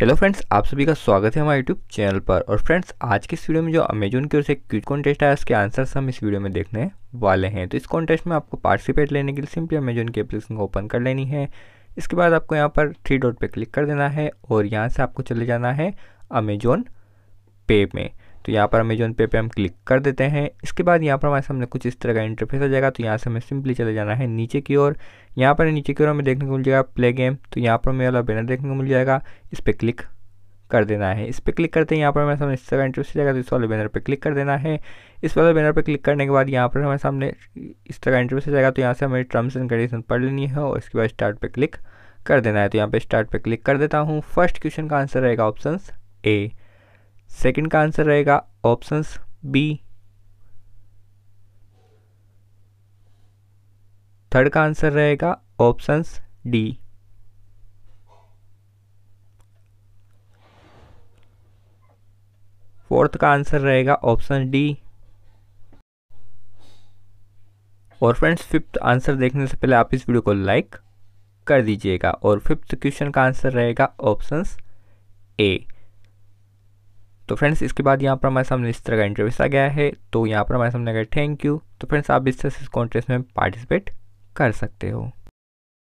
hello friends आप सभी का स्वागत है हमारे यूट्यूब चैनल पर और फ्रेंड्स आज के इस वीडियो में जो अमेजोन की ओर से क्विज कॉन्टेस्ट आया उसके आंसर्स हम इस वीडियो में देखने वाले हैं तो इस कॉन्टेस्ट में आपको पार्टिसिपेट लेने के लिए सिंपली अमेजोन की एप्लीकेशन को ओपन कर लेनी है इसके बाद आपको यहाँ पर थ्री डॉट पर क्लिक कर देना है और यहाँ से आपको चले जाना है अमेजोन पे में तो यहाँ पर अमेजोन पे पे हम क्लिक कर देते हैं इसके बाद यहाँ पर हमारे सामने कुछ इस तरह का इंटरफेस आ जाएगा तो यहाँ से हमें सिंपली चले जाना है नीचे की ओर यहाँ पर नीचे की ओर हमें देखने को मिल जाएगा प्ले गेम तो यहाँ पर हमें वाला बैनर देखने को मिल जाएगा इस पर क्लिक कर देना है इस पर क्लिक करते हैं यहाँ पर हमारे सामने इस तरह का हो जाएगा तो इस वाले बैनर पर क्लिक कर देना है इस वाले बैनर पर क्लिक करने के बाद यहाँ पर हमारे सामने इस तरह का हो जाएगा तो यहाँ से हमें टर्म्स एंड कंडीशन पढ़ लेनी है और इसके बाद स्टार्ट पर क्लिक कर देना है तो यहाँ पर स्टार्ट पर क्लिक कर देता हूँ फर्स्ट क्वेश्चन का आंसर रहेगा ऑप्शन ए सेकंड का आंसर रहेगा ऑप्शंस बी थर्ड का आंसर रहेगा ऑप्शंस डी फोर्थ का आंसर रहेगा ऑप्शन डी और फ्रेंड्स फिफ्थ आंसर देखने से पहले आप इस वीडियो को लाइक कर दीजिएगा और फिफ्थ क्वेश्चन का आंसर रहेगा ऑप्शंस ए तो फ्रेंड्स इसके बाद यहाँ पर हमारे सामने इस तरह का इंटरव्यूस आ गया है तो यहाँ पर हमारे सामने अगर थैंक यू तो फ्रेंड्स आप इस तरह से इस कॉन्टेस्ट में पार्टिसिपेट कर सकते हो